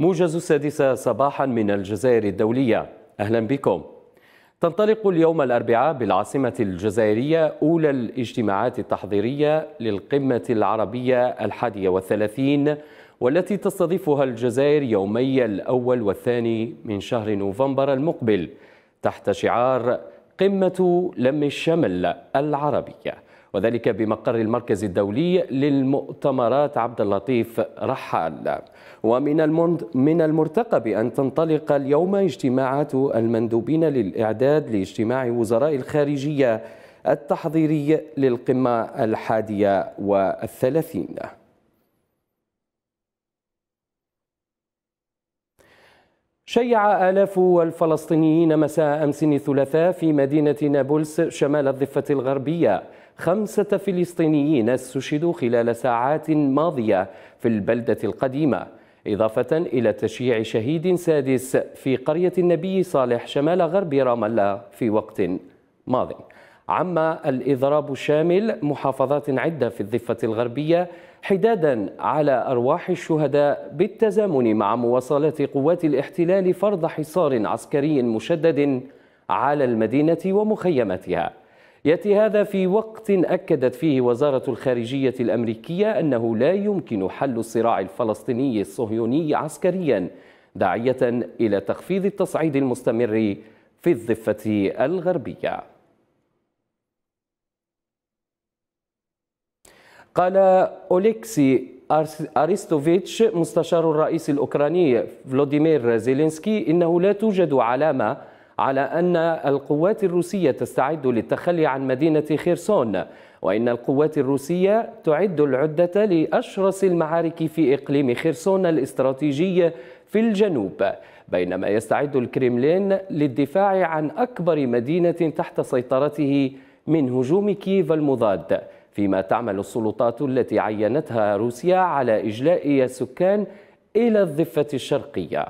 موجز السادسة صباحا من الجزائر الدولية أهلا بكم تنطلق اليوم الأربعاء بالعاصمة الجزائرية أولى الاجتماعات التحضيرية للقمة العربية الحادية والثلاثين والتي تستضيفها الجزائر يومي الأول والثاني من شهر نوفمبر المقبل تحت شعار قمة لم الشمل العربية وذلك بمقر المركز الدولي للمؤتمرات عبد اللطيف رحال ومن من المرتقب أن تنطلق اليوم اجتماعات المندوبين للإعداد لاجتماع وزراء الخارجية التحضيري للقمة الحادية والثلاثين شيع آلاف الفلسطينيين مساء أمس الثلاثاء في مدينة نابلس شمال الضفة الغربية خمسة فلسطينيين استشهدوا خلال ساعات ماضية في البلدة القديمة إضافة إلى تشييع شهيد سادس في قرية النبي صالح شمال غرب رام الله في وقت ماضي عم الإضراب شامل محافظات عدة في الضفة الغربية حدادا على أرواح الشهداء بالتزامن مع مواصلة قوات الاحتلال فرض حصار عسكري مشدد على المدينة ومخيماتها يأتي هذا في وقت أكدت فيه وزارة الخارجية الأمريكية أنه لا يمكن حل الصراع الفلسطيني الصهيوني عسكريا داعية إلى تخفيض التصعيد المستمر في الضفة الغربية قال أوليكسي أريستوفيتش مستشار الرئيس الأوكراني فلوديمير زيلينسكي إنه لا توجد علامة على أن القوات الروسية تستعد للتخلي عن مدينة خيرسون وإن القوات الروسية تعد العدة لأشرس المعارك في إقليم خيرسون الاستراتيجي في الجنوب بينما يستعد الكريملين للدفاع عن أكبر مدينة تحت سيطرته من هجوم كييف المضاد فيما تعمل السلطات التي عينتها روسيا على إجلاء السكان إلى الضفة الشرقية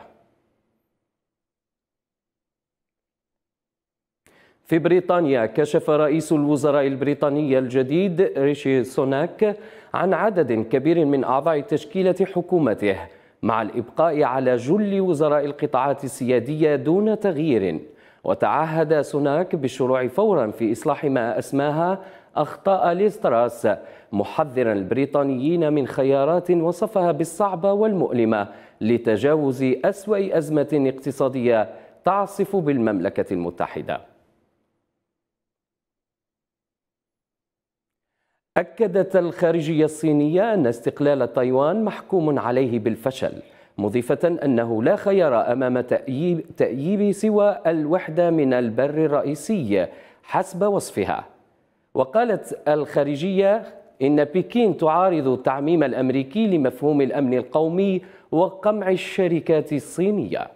في بريطانيا كشف رئيس الوزراء البريطاني الجديد ريشي سوناك عن عدد كبير من أعضاء تشكيلة حكومته مع الإبقاء على جل وزراء القطاعات السيادية دون تغيير وتعهد سوناك بالشروع فورا في إصلاح ما أسماها أخطاء ليستراس محذرا البريطانيين من خيارات وصفها بالصعبة والمؤلمة لتجاوز أسوأ أزمة اقتصادية تعصف بالمملكة المتحدة أكدت الخارجية الصينية أن استقلال تايوان محكوم عليه بالفشل مضيفة أنه لا خيار أمام تأييب, تأييب سوى الوحدة من البر الرئيسي حسب وصفها وقالت الخارجية إن بكين تعارض التعميم الأمريكي لمفهوم الأمن القومي وقمع الشركات الصينية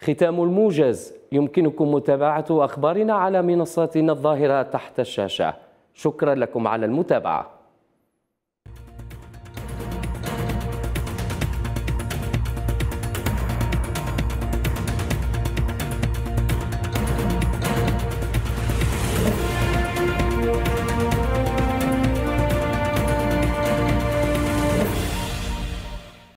ختام الموجز يمكنكم متابعة أخبارنا على منصاتنا الظاهرة تحت الشاشة شكرا لكم على المتابعة